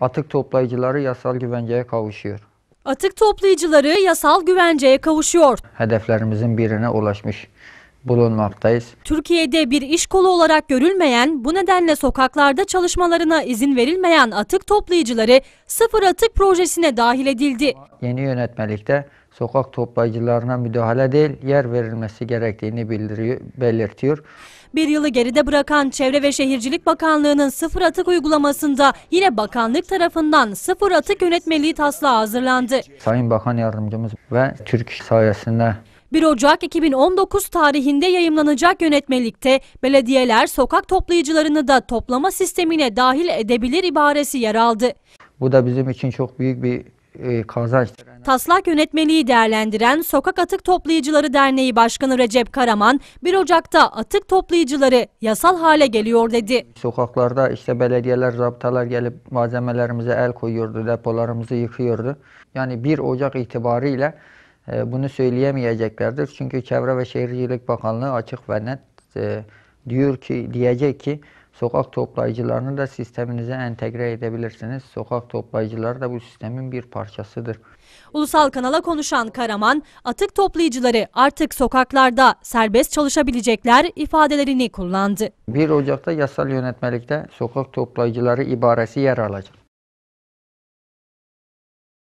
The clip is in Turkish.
atık toplayıcıları yasal güvenceye kavuşuyor. Atık toplayıcıları yasal güvenceye kavuşuyor. Hedeflerimizin birine ulaşmış bulunmaktayız. Türkiye'de bir iş kolu olarak görülmeyen, bu nedenle sokaklarda çalışmalarına izin verilmeyen atık toplayıcıları sıfır atık projesine dahil edildi. Yeni yönetmelikte sokak toplayıcılarına müdahale değil, yer verilmesi gerektiğini belirtiyor. Bir yılı geride bırakan Çevre ve Şehircilik Bakanlığı'nın sıfır atık uygulamasında yine bakanlık tarafından sıfır atık yönetmeliği taslağı hazırlandı. Sayın Bakan Yardımcımız ve Türk sayesinde 1 Ocak 2019 tarihinde yayımlanacak yönetmelikte belediyeler sokak toplayıcılarını da toplama sistemine dahil edebilir ibaresi yer aldı. Bu da bizim için çok büyük bir e, kazanç. Taslak yönetmeliği değerlendiren Sokak Atık Toplayıcıları Derneği Başkanı Recep Karaman 1 Ocak'ta atık toplayıcıları yasal hale geliyor dedi. Sokaklarda işte belediyeler, zabıtalar gelip malzemelerimize el koyuyordu, depolarımızı yıkıyordu. Yani 1 Ocak itibariyle ee, bunu söyleyemeyeceklerdir. Çünkü Çevre ve Şehircilik Bakanlığı açık ve net e, diyor ki diyecek ki sokak toplayıcılarını da sisteminize entegre edebilirsiniz. Sokak toplayıcıları da bu sistemin bir parçasıdır. Ulusal kanala konuşan Karaman, atık toplayıcıları artık sokaklarda serbest çalışabilecekler ifadelerini kullandı. 1 Ocak'ta yasal yönetmelikte sokak toplayıcıları ibaresi yer alacak.